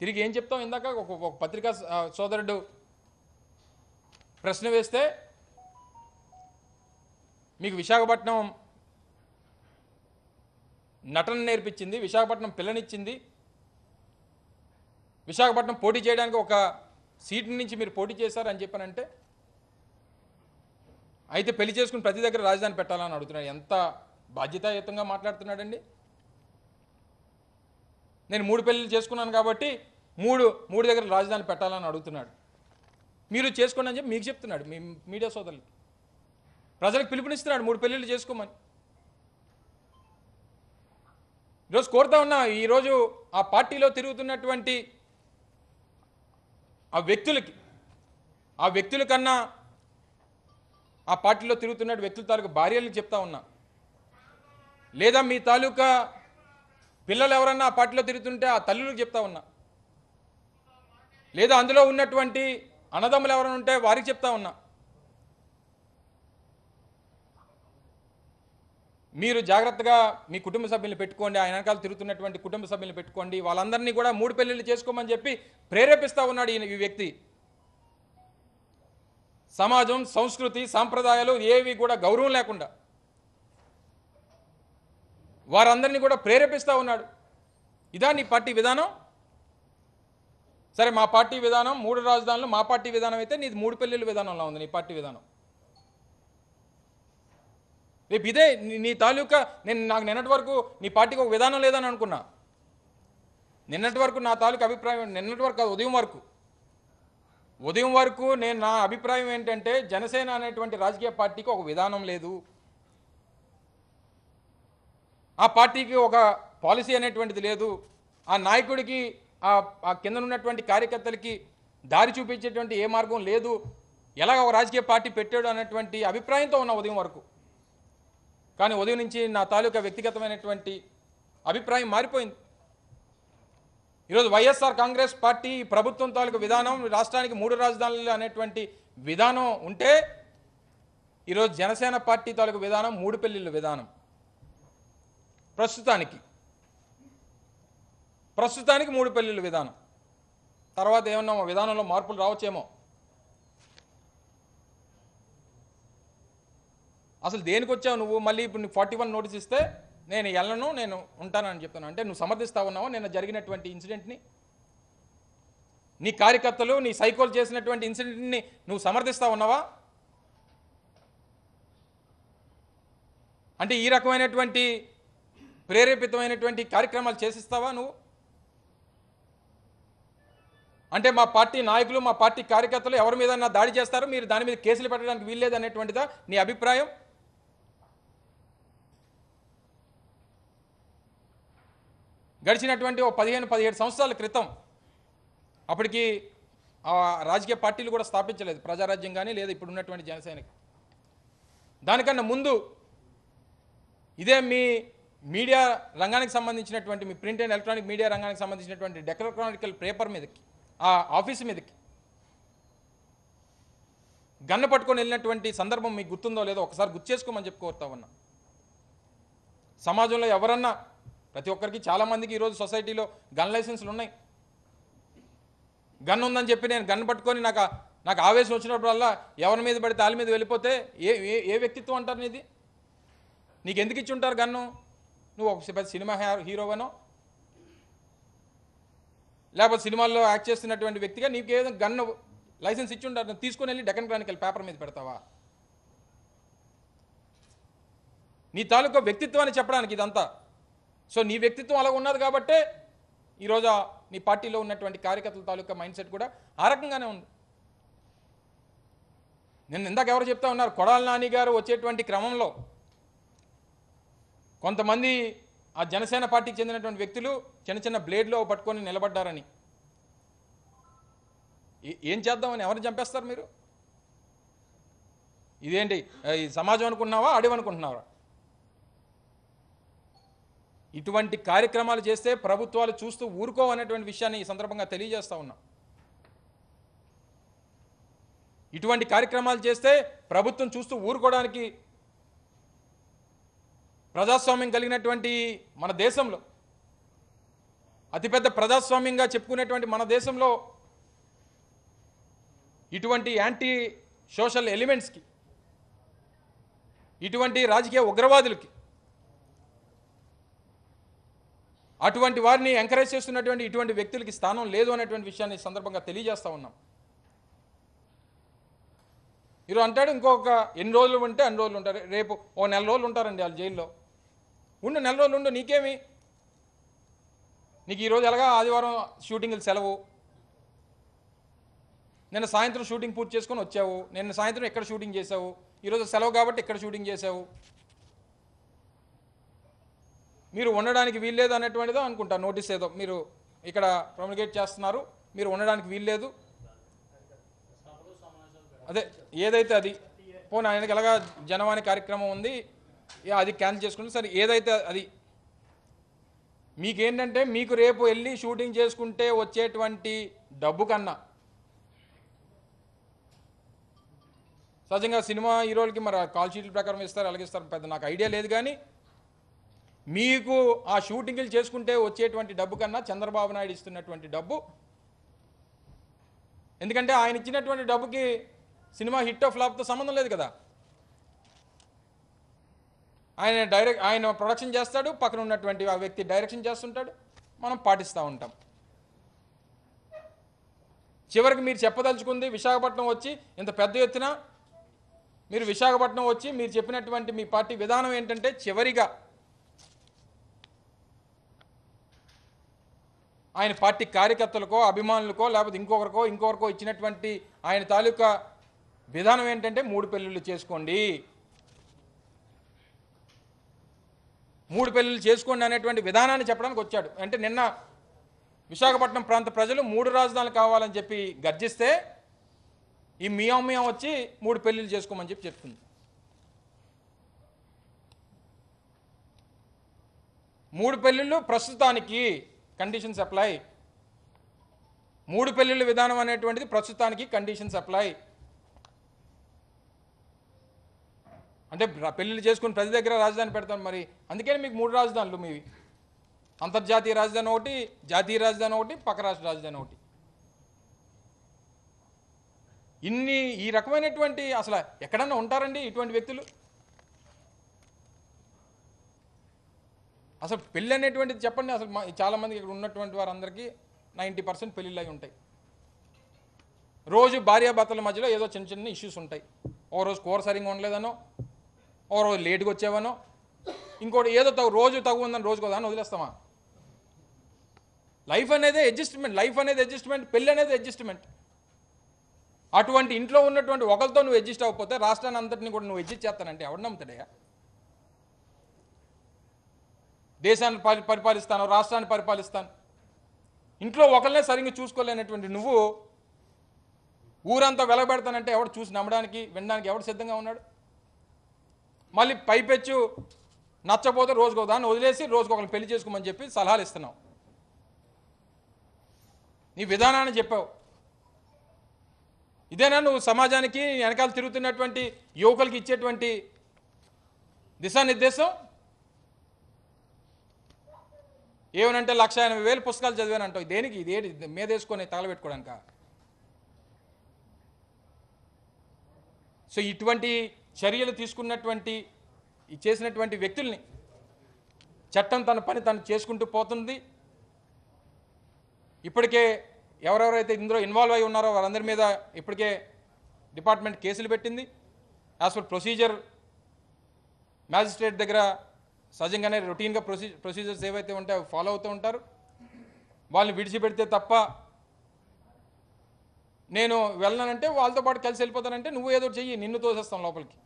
తిరిగి ఏం చెప్తాం ఇందాక ఒక పత్రికా సోదరుడు ప్రశ్న వేస్తే మీకు విశాఖపట్నం నటన నేర్పించింది విశాఖపట్నం పిల్లనిచ్చింది విశాఖపట్నం పోటీ చేయడానికి ఒక సీట్ నుంచి మీరు పోటీ చేశారని చెప్పానంటే అయితే పెళ్లి చేసుకుని ప్రతి దగ్గర రాజధాని పెట్టాలని అడుగుతున్నాడు ఎంత బాధ్యతాయుతంగా మాట్లాడుతున్నాడండి నేను మూడు పెళ్ళిళ్ళు చేసుకున్నాను కాబట్టి మూడు మూడు దగ్గర రాజధాని పెట్టాలని అడుగుతున్నాడు మీరు చేసుకోండి అని చెప్పి మీకు చెప్తున్నాడు మీ మీడియా సోదరులు ప్రజలకు పిలుపునిస్తున్నాడు మూడు పెళ్ళిళ్ళు చేసుకోమని ఈరోజు కోరుతా ఉన్నా ఈరోజు ఆ పార్టీలో తిరుగుతున్నటువంటి ఆ వ్యక్తులకి ఆ వ్యక్తుల కన్నా ఆ పార్టీలో తిరుగుతున్న వ్యక్తుల తాలూకు భార్యలకు చెప్తా ఉన్నా లేదా మీ తాలూకా పిల్లలు ఎవరన్నా ఆ పార్టీలో తిరుగుతుంటే ఆ తల్లులకు చెప్తా ఉన్నా లేదా అందులో ఉన్నటువంటి అన్నదమ్ములు ఎవరైనా ఉంటే వారికి చెప్తా ఉన్నా మీరు జాగ్రత్తగా మీ కుటుంబ సభ్యులు పెట్టుకోండి ఆయన వెనకాల తిరుగుతున్నటువంటి కుటుంబ సభ్యులు పెట్టుకోండి వాళ్ళందరినీ కూడా మూడు పెళ్లిళ్ళు చేసుకోమని చెప్పి ప్రేరేపిస్తూ ఉన్నాడు ఈయన ఈ వ్యక్తి సమాజం సంస్కృతి సాంప్రదాయాలు ఏవి కూడా గౌరవం లేకుండా వారందరినీ కూడా ప్రేరేపిస్తూ ఉన్నాడు ఇదా నీ పార్టీ విధానం సరే మా పార్టీ విధానం మూడు రాజధానులు మా పార్టీ విధానం అయితే నీది మూడు పెళ్ళిళ్ళ విధానంలో ఉంది నీ పార్టీ విధానం రేపు ఇదే నీ తాలూకా నేను నాకు నిన్నటి వరకు నీ పార్టీకి ఒక విధానం లేదని అనుకున్నా నిన్నటి వరకు నా తాలూకా అభిప్రాయం నిన్నటి వరకు ఉదయం వరకు ఉదయం వరకు నేను నా అభిప్రాయం ఏంటంటే జనసేన అనేటువంటి రాజకీయ పార్టీకి ఒక విధానం లేదు ఆ పార్టీకి ఒక పాలసీ అనేటువంటిది లేదు ఆ నాయకుడికి ఆ కిందనున్నటువంటి కార్యకర్తలకి దారి చూపించేటువంటి ఏ మార్గం లేదు ఎలాగ ఒక రాజకీయ పార్టీ పెట్టాడు అన్నటువంటి అభిప్రాయంతో ఉన్న ఉదయం వరకు కానీ ఉదయం నుంచి నా తాలూకా వ్యక్తిగతమైనటువంటి అభిప్రాయం మారిపోయింది ఈరోజు వైఎస్ఆర్ కాంగ్రెస్ పార్టీ ప్రభుత్వం తాలూకు విధానం రాష్ట్రానికి మూడు రాజధానులు అనేటువంటి విధానం ఉంటే ఈరోజు జనసేన పార్టీ తాలూకు విధానం మూడు పెళ్లిళ్ళ విధానం ప్రస్తుతానికి ప్రస్తుతానికి మూడు పెళ్ళిళ్ళ విధానం తర్వాత ఏమన్నా విధానంలో మార్పులు రావచ్చేమో అసలు దేనికి వచ్చావు నువ్వు మళ్ళీ ఇప్పుడు నువ్వు ఫార్టీ వన్ నోటీస్ ఇస్తే నేను వెళ్ళను నేను ఉంటానని చెప్తాను అంటే నువ్వు సమర్థిస్తా ఉన్నావు నేను జరిగినటువంటి ఇన్సిడెంట్ని నీ కార్యకర్తలు నీ సైకోలు చేసినటువంటి ఇన్సిడెంట్ని నువ్వు సమర్థిస్తా ఉన్నావా అంటే ఈ రకమైనటువంటి ప్రేరేపితమైనటువంటి కార్యక్రమాలు చేసిస్తావా నువ్వు అంటే మా పార్టీ నాయకులు మా పార్టీ కార్యకర్తలు ఎవరి మీద దాడి చేస్తారు మీరు దాని మీద కేసులు పెట్టడానికి వీల్లేదు అనేటువంటిదా నీ అభిప్రాయం గడిచినటువంటి ఓ పదిహేను పదిహేడు సంవత్సరాల క్రితం అప్పటికి రాజకీయ పార్టీలు కూడా స్థాపించలేదు ప్రజారాజ్యం కానీ లేదా ఉన్నటువంటి జనసేనకి దానికన్నా ముందు ఇదే మీ మీడియా రంగానికి సంబంధించినటువంటి మీ ప్రింట్ అండ్ ఎలక్ట్రానిక్ మీడియా రంగానికి సంబంధించినటువంటి డెక్రోక్రానికల్ పేపర్ మీదకి ఆ ఆఫీసు మీదకి గన్ను పట్టుకొని వెళ్ళినటువంటి సందర్భం మీకు గుర్తుందో లేదో ఒకసారి గుర్తు చేసుకోమని చెప్పుకోరుతా ఉన్నా సమాజంలో ఎవరన్నా ప్రతి ఒక్కరికి చాలామందికి ఈరోజు సొసైటీలో గన్ లైసెన్సులు ఉన్నాయి గన్ ఉందని చెప్పి నేను గన్ను పట్టుకొని నాకు నాకు ఆవేశం వచ్చినప్పుడల్లా ఎవరి మీద పడితే వాళ్ళ మీద వెళ్ళిపోతే ఏ ఏ వ్యక్తిత్వం అంటారు నీది నీకు ఎందుకు ఇచ్చి ఉంటారు గన్ను నువ్వు ఒక పెద్ద సినిమా హీరోవనో లేకపోతే సినిమాల్లో యాక్ట్ చేస్తున్నటువంటి వ్యక్తిగా నీకు ఏదో గన్ను లైసెన్స్ ఇచ్చి ఉంటారు తీసుకుని వెళ్ళి డెకన్ క్రానికల్ పేపర్ మీద పెడతావా నీ తాలూకా వ్యక్తిత్వాన్ని చెప్పడానికి ఇదంతా సో నీ వ్యక్తిత్వం అలా ఉన్నది కాబట్టే ఈరోజు నీ పార్టీలో ఉన్నటువంటి కార్యకర్తల తాలూకా మైండ్ సెట్ కూడా ఆ రకంగానే ఉంది నేను ఇందాక ఎవరు చెప్తా ఉన్నారు కొడాల నాని గారు వచ్చేటువంటి క్రమంలో కొంతమంది ఆ జనసేన పార్టీకి చెందినటువంటి వ్యక్తులు చిన్న చిన్న బ్లేడ్లో పట్టుకొని నిలబడ్డారని ఏం చేద్దామని ఎవరిని చంపేస్తారు మీరు ఇదేంటి ఈ సమాజం అనుకుంటున్నావా అడవి అనుకుంటున్నావా ఇటువంటి కార్యక్రమాలు చేస్తే ప్రభుత్వాలు చూస్తూ ఊరుకోవనేటువంటి విషయాన్ని ఈ సందర్భంగా తెలియజేస్తూ ఉన్నాం ఇటువంటి కార్యక్రమాలు చేస్తే ప్రభుత్వం చూస్తూ ఊరుకోవడానికి ప్రజాస్వామ్యం కలిగినటువంటి మన దేశంలో అతిపెద్ద ప్రజాస్వామ్యంగా చెప్పుకునేటువంటి మన దేశంలో ఇటువంటి యాంటీ సోషల్ ఎలిమెంట్స్కి ఇటువంటి రాజకీయ ఉగ్రవాదులకి అటువంటి వారిని ఎంకరేజ్ చేస్తున్నటువంటి ఇటువంటి వ్యక్తులకి స్థానం లేదు అనేటువంటి విషయాన్ని సందర్భంగా తెలియజేస్తూ ఉన్నాం ఈరోజు అంటాడు ఇంకొక ఎన్ని రోజులు ఉంటే అన్ని రోజులు ఉంటారు రేపు ఓ నెల రోజులు ఉంటారండి వాళ్ళు జైల్లో ఉండు నెల రోజులు ఉండు నీకేమి నీకు ఈరోజు ఎలాగా ఆదివారం షూటింగ్లు సెలవు నిన్న సాయంత్రం షూటింగ్ పూర్తి చేసుకొని వచ్చావు నిన్న సాయంత్రం ఎక్కడ షూటింగ్ చేసావు ఈరోజు సెలవు కాబట్టి ఎక్కడ షూటింగ్ చేసావు మీరు ఉండడానికి వీల్లేదు అనేటువంటిదో అనుకుంటా నోటీస్ ఏదో మీరు ఇక్కడ ప్రొమిగేట్ చేస్తున్నారు మీరు ఉండడానికి వీల్లేదు అదే ఏదైతే అది పోనీ ఆయనకి ఎలాగా జనవాణి కార్యక్రమం ఉంది అది క్యాన్సిల్ చేసుకుంటే సరే ఏదైతే అది మీకేంటంటే మీకు రేపు వెళ్ళి షూటింగ్ చేసుకుంటే వచ్చేటువంటి డబ్బు కన్నా సహజంగా సినిమా హీరోలకి మరి కాల్ షీట్ల ప్రకారం ఇస్తారు అలాగే ఇస్తారు పెద్ద నాకు ఐడియా లేదు కానీ మీకు ఆ షూటింగ్లు చేసుకుంటే వచ్చేటువంటి డబ్బు కన్నా చంద్రబాబు నాయుడు ఇస్తున్నటువంటి డబ్బు ఎందుకంటే ఆయన ఇచ్చినటువంటి డబ్బుకి సినిమా హిట్ ఆఫ్ ఫ్లాప్తో సంబంధం లేదు కదా ఆయన డైరెక్ట్ ఆయన ప్రొడక్షన్ చేస్తాడు పక్కన ఉన్నటువంటి ఆ వ్యక్తి డైరెక్షన్ చేస్తుంటాడు మనం పాటిస్తూ ఉంటాం చివరికి మీరు చెప్పదలుచుకుంది విశాఖపట్నం వచ్చి ఇంత పెద్ద ఎత్తున మీరు విశాఖపట్నం వచ్చి మీరు చెప్పినటువంటి మీ పార్టీ విధానం ఏంటంటే చివరిగా ఆయన పార్టీ కార్యకర్తలకో అభిమానులకో లేకపోతే ఇంకొకరికో ఇంకొకరికో ఇచ్చినటువంటి ఆయన తాలూకా విధానం ఏంటంటే మూడు పెళ్ళిళ్ళు చేసుకోండి మూడు పెళ్ళిళ్ళు చేసుకోండి అనేటువంటి విధానాన్ని చెప్పడానికి వచ్చాడు అంటే నిన్న విశాఖపట్నం ప్రాంత ప్రజలు మూడు రాజధానులు కావాలని చెప్పి గర్జిస్తే ఈ మియాం మియాం వచ్చి మూడు పెళ్ళిళ్ళు చేసుకోమని చెప్పి చెప్తుంది మూడు పెళ్ళిళ్ళు ప్రస్తుతానికి కండిషన్స్ అప్లై మూడు పెళ్ళిళ్ళు విధానం అనేటువంటిది ప్రస్తుతానికి కండిషన్స్ అప్లై అంటే పెళ్ళిళ్ళు చేసుకుని ప్రతి దగ్గర రాజధాని పెడతాం మరి అందుకని మీకు మూడు రాజధానులు మీవి అంతర్జాతీయ రాజధాని ఒకటి జాతీయ రాజధాని ఒకటి పక్క రాష్ట్ర రాజధాని ఒకటి ఇన్ని ఈ రకమైనటువంటి అసలు ఎక్కడన్నా ఉంటారండి ఇటువంటి వ్యక్తులు అసలు పెళ్ళి అనేటువంటిది చెప్పండి అసలు చాలామంది ఇక్కడ ఉన్నటువంటి వారందరికీ నైంటీ పర్సెంట్ పెళ్ళిళ్ళు అయి ఉంటాయి రోజు భార్యాభర్తల మధ్యలో ఏదో చిన్న చిన్న ఇష్యూస్ ఉంటాయి ఓ రోజు కూర సరిగ్గా ఉండలేదనో ఒక రోజు లేటుగా ఇంకోటి ఏదో తగు రోజు తగు ఉందని కదా దాన్ని వదిలేస్తామా లైఫ్ అనేది అడ్జస్ట్మెంట్ లైఫ్ అనేది అడ్జస్ట్మెంట్ పెళ్ళి అనేది అడ్జస్ట్మెంట్ అటువంటి ఇంట్లో ఉన్నటువంటి ఒకరితో నువ్వు అడ్జస్ట్ అవ్వకపోతే రాష్ట్రాన్ని అంతటిని కూడా నువ్వు అడ్జస్ట్ చేస్తానంటే ఎవడు నమ్ముతాడయ్యా దేశాన్ని పరి పరిపాలిస్తాను రాష్ట్రాన్ని పరిపాలిస్తాను ఇంట్లో ఒకరినే సరిగ్గా చూసుకోలేనటువంటి నువ్వు ఊరంతా వెలగబెడతానంటే ఎవడు చూసి నమ్మడానికి వినడానికి ఎవడు సిద్ధంగా ఉన్నాడు మళ్ళీ పైపెచ్చు నచ్చపోతే రోజుకో దాన్ని వదిలేసి ఒకరిని పెళ్లి చేసుకోమని చెప్పి సలహాలు ఇస్తున్నావు నీ విధానాన్ని చెప్పావు ఇదేనా నువ్వు సమాజానికి వెనకాల తిరుగుతున్నటువంటి యువకులకి ఇచ్చేటువంటి దిశానిర్దేశం ఏమనంటే లక్ష ఎనభై వేలు పుస్తకాలు చదివానంటావు దేనికి మీద వేసుకొని తగలబెట్టుకోవడానిక సో ఇటువంటి చర్యలు తీసుకున్నటువంటి చేసినటువంటి వ్యక్తుల్ని చట్టం తన పని తను చేసుకుంటూ పోతుంది ఇప్పటికే ఎవరెవరైతే ఇందులో ఇన్వాల్వ్ అయి ఉన్నారో వారందరి మీద ఇప్పటికే డిపార్ట్మెంట్ కేసులు పెట్టింది యాజ్ ఫర్ ప్రొసీజర్ మ్యాజిస్ట్రేట్ దగ్గర సహజంగానే రొటీన్గా ప్రొసీ ప్రొసీజర్స్ ఏవైతే ఉంటాయో ఫాలో అవుతూ ఉంటారు వాళ్ళని విడిచిపెడితే తప్ప నేను వెళ్ళనంటే వాళ్ళతో పాటు కలిసి వెళ్ళిపోతానంటే నువ్వు ఏదో చెయ్యి నిన్ను తోసేస్తాం లోపలికి